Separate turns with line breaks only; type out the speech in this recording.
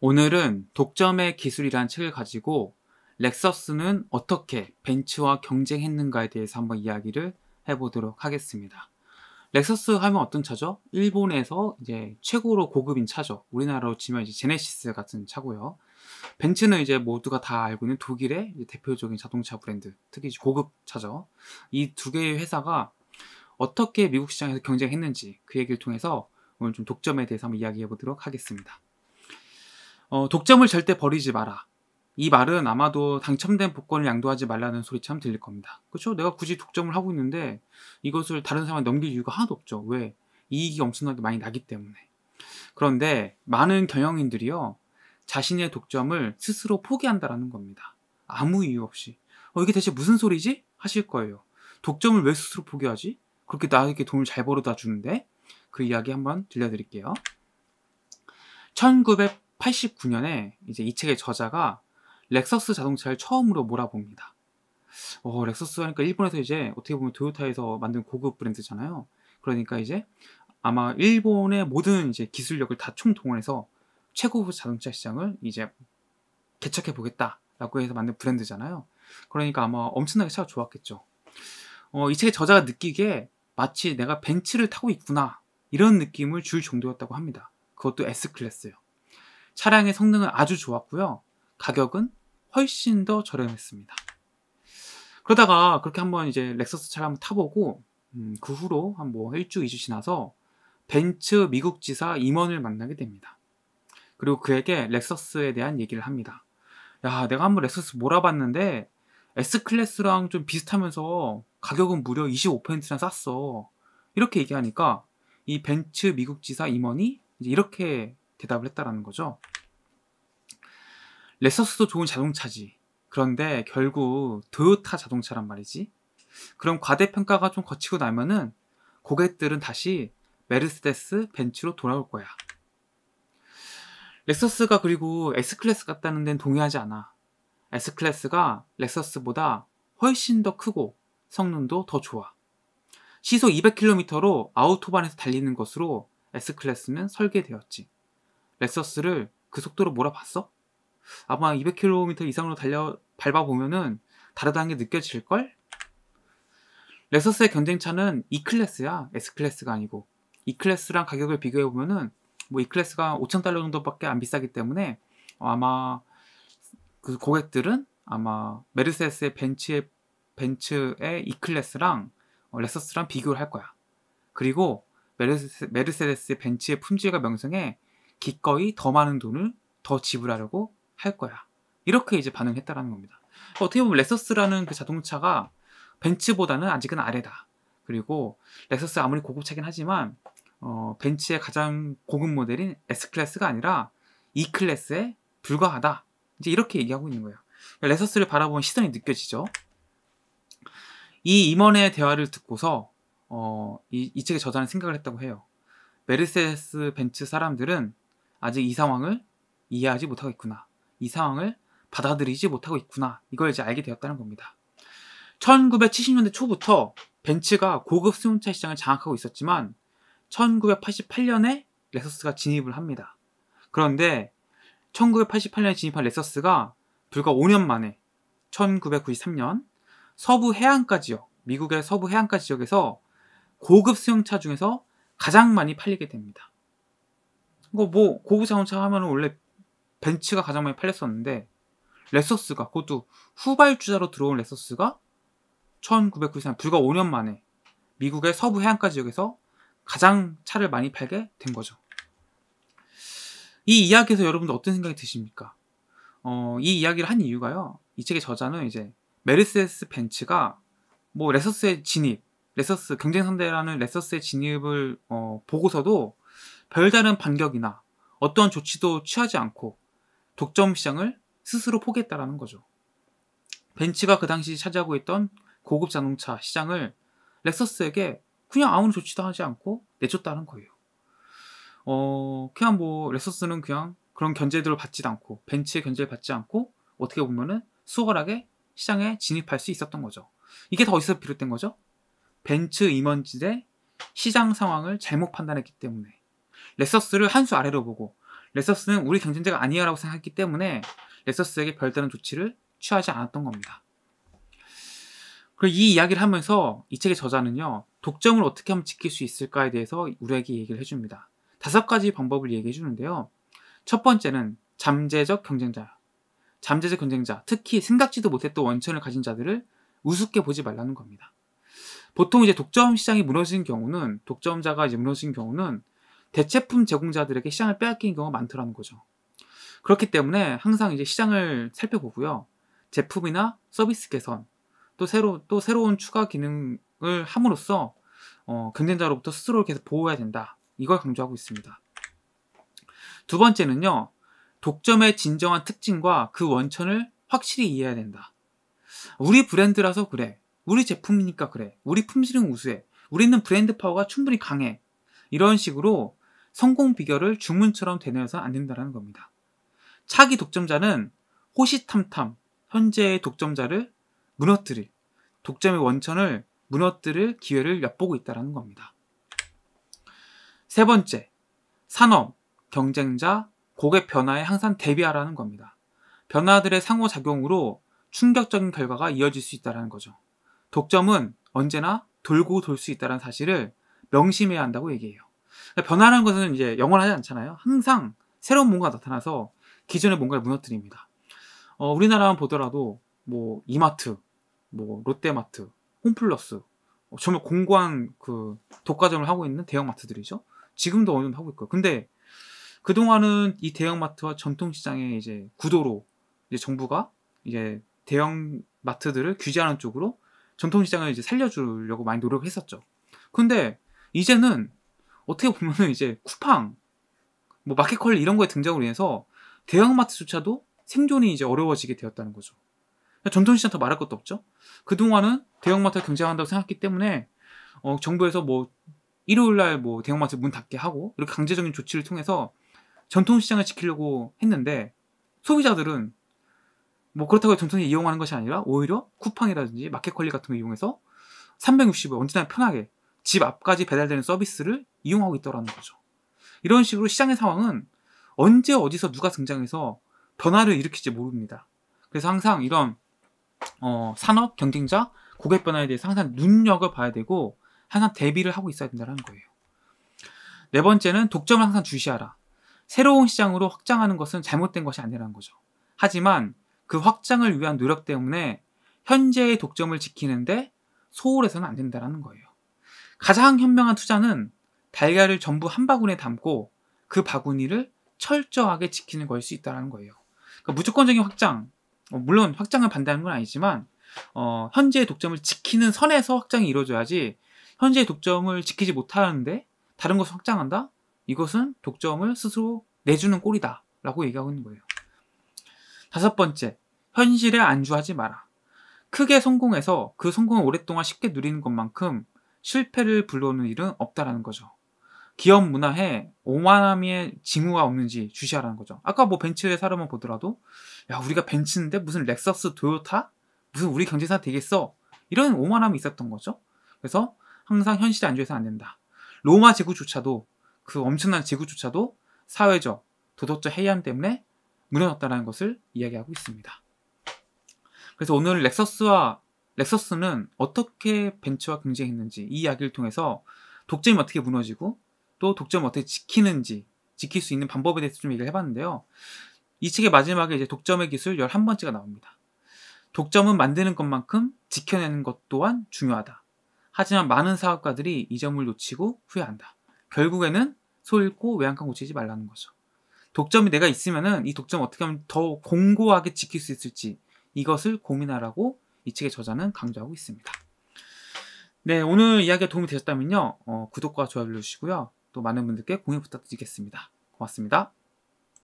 오늘은 독점의 기술이란 책을 가지고 렉서스는 어떻게 벤츠와 경쟁했는가에 대해서 한번 이야기를 해보도록 하겠습니다. 렉서스 하면 어떤 차죠? 일본에서 이제 최고로 고급인 차죠. 우리나라로 치면 이제 제네시스 같은 차고요. 벤츠는 이제 모두가 다 알고 있는 독일의 대표적인 자동차 브랜드, 특히 고급 차죠. 이 두 개의 회사가 어떻게 미국 시장에서 경쟁했는지 그 얘기를 통해서 오늘 좀 독점에 대해서 한번 이야기해 보도록 하겠습니다. 어, 독점을 절대 버리지 마라. 이 말은 아마도 당첨된 복권을 양도하지 말라는 소리처럼 들릴 겁니다. 그렇죠? 내가 굳이 독점을 하고 있는데 이것을 다른 사람한테 넘길 이유가 하나도 없죠. 왜? 이익이 엄청나게 많이 나기 때문에. 그런데 많은 경영인들이요. 자신의 독점을 스스로 포기한다라는 겁니다. 아무 이유 없이. 어, 이게 대체 무슨 소리지? 하실 거예요. 독점을 왜 스스로 포기하지? 그렇게 나에게 돈을 잘 벌어다 주는데? 그 이야기 한번 들려드릴게요. 1900 8 9년에 이제 이 책의 저자가 렉서스 자동차를 처음으로 몰아봅니다. 어, 렉서스 하니까 일본에서 이제 어떻게 보면 도요타에서 만든 고급 브랜드잖아요. 그러니까 이제 아마 일본의 모든 이제 기술력을 다 총동원해서 최고 급 자동차 시장을 이제 개척해 보겠다라고 해서 만든 브랜드잖아요. 그러니까 아마 엄청나게 차가 좋았겠죠. 어, 이 책의 저자가 느끼기에 마치 내가 벤츠를 타고 있구나 이런 느낌을 줄 정도였다고 합니다. 그것도 S 클래스요. 차량의 성능은 아주 좋았고요. 가격은 훨씬 더 저렴했습니다. 그러다가 그렇게 한번 이제 렉서스 차를 한번 타보고 음, 그 후로 한뭐 일주 이주 지나서 벤츠 미국 지사 임원을 만나게 됩니다. 그리고 그에게 렉서스에 대한 얘기를 합니다. 야, 내가 한번 렉서스 몰아봤는데 S 클래스랑 좀 비슷하면서 가격은 무려 25%나 쌌어. 이렇게 얘기하니까 이 벤츠 미국 지사 임원이 이렇게 대답을 했다라는 거죠. 레서스도 좋은 자동차지. 그런데 결국 도요타 자동차란 말이지. 그럼 과대평가가 좀 거치고 나면은 고객들은 다시 메르세데스 벤츠로 돌아올 거야. 렉서스가 그리고 S클래스 같다는 데는 동의하지 않아. S클래스가 렉서스보다 훨씬 더 크고 성능도 더 좋아. 시속 200km로 아우토반에서 달리는 것으로 S클래스는 설계되었지. 레서스를그 속도로 몰아봤어? 아마 200km 이상으로 달려 밟아보면은 다르다는 게 느껴질걸? 레서스의 경쟁차는 E클래스야. S클래스가 아니고. E클래스랑 가격을 비교해보면은 뭐 E클래스가 5,000달러 정도밖에 안 비싸기 때문에 아마 그 고객들은 아마 메르세스의 벤츠의 벤츠의 E클래스랑 어, 레서스랑 비교를 할 거야. 그리고 메르세, 메르세데스의 벤츠의 품질과 명성에 기꺼이 더 많은 돈을 더 지불하려고 할 거야. 이렇게 이제 반응했다라는 겁니다. 그러니까 어떻게 보면 레서스라는그 자동차가 벤츠보다는 아직은 아래다. 그리고 레서스 아무리 고급차긴 하지만 어, 벤츠의 가장 고급 모델인 S 클래스가 아니라 E 클래스에 불과하다. 이제 이렇게 얘기하고 있는 거예요. 그러니까 레서스를 바라보는 시선이 느껴지죠. 이 임원의 대화를 듣고서 어, 이, 이 책의 저자는 생각을 했다고 해요. 메르세데스 벤츠 사람들은 아직 이 상황을 이해하지 못하고 있구나. 이 상황을 받아들이지 못하고 있구나. 이걸 이제 알게 되었다는 겁니다. 1970년대 초부터 벤츠가 고급 승용차 시장을 장악하고 있었지만 1988년에 레서스가 진입을 합니다. 그런데 1988년에 진입한 레서스가 불과 5년 만에 1993년 서부 해안가 지역, 미국의 서부 해안가 지역에서 고급 승용차 중에서 가장 많이 팔리게 됩니다. 그뭐 거 고급 자동차 하면은 원래 벤츠가 가장 많이 팔렸었는데 레서스가 그것도 후발주자로 들어온 레서스가 1 9 9 3년 불과 5년 만에 미국의 서부 해안가 지역에서 가장 차를 많이 팔게 된 거죠. 이 이야기에서 여러분들 어떤 생각이 드십니까? 어, 이 이야기를 한 이유가요. 이 책의 저자는 이제 메르세스 벤츠가 뭐 레서스의 진입, 레서스 경쟁 상대라는 레서스의 진입을 어, 보고서도 별다른 반격이나 어떤 조치도 취하지 않고 독점 시장을 스스로 포기했다라는 거죠. 벤츠가 그 당시 차지하고 있던 고급 자동차 시장을 렉서스에게 그냥 아무 런 조치도 하지 않고 내줬다는 거예요. 어, 그냥 뭐 렉서스는 그냥 그런 견제들을 받지도 않고 벤츠의 견제를 받지 않고 어떻게 보면은 수월하게 시장에 진입할 수 있었던 거죠. 이게 더 어디서 비롯된 거죠? 벤츠 임원진의 시장 상황을 잘못 판단했기 때문에 레서스를 한 수 아래로 보고 레서스는 우리 경쟁자가 아니야라고 생각했기 때문에 레서스에게 별다른 조치를 취하지 않았던 겁니다. 그리고 이 이야기를 하면서 이 책의 저자는요 독점을 어떻게 하면 지킬 수 있을까에 대해서 우리에게 얘기를 해줍니다. 다섯 가지 방법을 얘기해 주는데요. 첫 번째는 잠재적 경쟁자. 잠재적 경쟁자, 특히 생각지도 못했던 원천을 가진 자들을 우습게 보지 말라는 겁니다. 보통 이제 독점 시장이 무너진 경우는 독점자가 이제 무너진 경우는 대체품 제공자들에게 시장을 빼앗기는 경우가 많더라는 거죠. 그렇기 때문에 항상 이제 시장을 살펴보고요. 제품이나 서비스 개선, 또 새로 또 새로운 추가 기능을 함으로써 어, 경쟁자로부터 스스로를 계속 보호해야 된다. 이걸 강조하고 있습니다. 두 번째는요. 독점의 진정한 특징과 그 원천을 확실히 이해해야 된다. 우리 브랜드라서 그래. 우리 제품이니까 그래. 우리 품질은 우수해. 우리는 브랜드 파워가 충분히 강해. 이런 식으로 성공 비결을 중문처럼 되뇌어서 안 된다는 겁니다. 차기 독점자는 호시탐탐 현재의 독점자를 무너뜨릴 독점의 원천을 무너뜨릴 기회를 엿보고 있다는 겁니다. 세 번째, 산업, 경쟁자, 고객 변화에 항상 대비하라는 겁니다. 변화들의 상호작용으로 충격적인 결과가 이어질 수 있다는 거죠. 독점은 언제나 돌고 돌 수 있다는 사실을 명심해야 한다고 얘기해요. 그러니까 변화라는 것은 이제 영원하지 않잖아요. 항상 새로운 뭔가 나타나서 기존의 뭔가를 무너뜨립니다. 어, 우리나라만 보더라도 뭐 이마트, 뭐 롯데마트, 홈플러스 정말 어, 공고한 그 독과점을 하고 있는 대형마트들이죠. 지금도 어느 정도 하고 있고요. 근데 그동안은 이 대형마트와 전통시장의 이제 구도로 이제 정부가 이제 대형마트들을 규제하는 쪽으로 전통시장을 이제 살려주려고 많이 노력했었죠. 근데 이제는 어떻게 보면은 이제 쿠팡, 뭐 마켓컬리 이런 거에등장을위해서 대형마트조차도 생존이 이제 어려워지게 되었다는 거죠. 전통시장 그러니까 더 말할 것도 없죠. 그동안은 대형마트가 경쟁한다고 생각했기 때문에 어, 정부에서 뭐 일요일 날뭐 대형마트 문 닫게 하고 이렇게 강제적인 조치를 통해서 전통시장을 지키려고 했는데 소비자들은 뭐 그렇다고 전통시장 이용하는 것이 아니라 오히려 쿠팡이라든지 마켓컬리 같은 거 이용해서 360을 언제나 편하게 집 앞까지 배달되는 서비스를 이용하고 있더라는 거죠. 이런 식으로 시장의 상황은 언제 어디서 누가 등장해서 변화를 일으킬지 모릅니다. 그래서 항상 이런 어, 산업, 경쟁자, 고객 변화에 대해서 항상 눈여겨봐야 되고 항상 대비를 하고 있어야 된다는 거예요. 네 번째는 독점을 항상 주시하라. 새로운 시장으로 확장하는 것은 잘못된 것이 아니라는 거죠. 하지만 그 확장을 위한 노력 때문에 현재의 독점을 지키는데 소홀해서는 안 된다는 거예요. 가장 현명한 투자는 달걀을 전부 한 바구니에 담고 그 바구니를 철저하게 지키는 걸 수 있다는 거예요. 그러니까 무조건적인 확장, 어, 물론 확장을 반대하는 건 아니지만 어, 현재의 독점을 지키는 선에서 확장이 이루어져야지 현재의 독점을 지키지 못하는데 다른 것을 확장한다? 이것은 독점을 스스로 내주는 꼴이다 라고 얘기하고 있는 거예요. 다섯 번째, 현실에 안주하지 마라. 크게 성공해서 그 성공을 오랫동안 쉽게 누리는 것만큼 실패를 불러오는 일은 없다라는 거죠. 기업 문화에 오만함의 징후가 없는지 주시하라는 거죠. 아까 뭐 벤츠의 사람을 보더라도 야 우리가 벤츠인데 무슨 렉서스, 도요타? 무슨 우리 경제사 되겠어? 이런 오만함이 있었던 거죠. 그래서 항상 현실에 안주해서안 된다. 로마 제국조차도 그 엄청난 제국조차도 사회적, 도덕적 해이함 때문에 무너졌다는 것을 이야기하고 있습니다. 그래서 오늘 렉서스와 렉서스는 어떻게 벤처와 경쟁했는지 이 이야기를 통해서 독점이 어떻게 무너지고 또 독점을 어떻게 지키는지 지킬 수 있는 방법에 대해서 좀 얘기를 해봤는데요. 이 책의 마지막에 이제 독점의 기술 11번째가 나옵니다. 독점은 만드는 것만큼 지켜내는 것 또한 중요하다. 하지만 많은 사업가들이 이 점을 놓치고 후회한다. 결국에는 소 잃고 외양간 고치지 말라는 거죠. 독점이 내가 있으면이 독점 어떻게 하면 더 공고하게 지킬 수 있을지 이것을 고민하라고 이 책의 저자는 강조하고 있습니다. 네, 오늘 이야기가 도움이 되셨다면요. 어, 구독과 좋아요 눌러주시고요. 또 많은 분들께 공유 부탁드리겠습니다. 고맙습니다.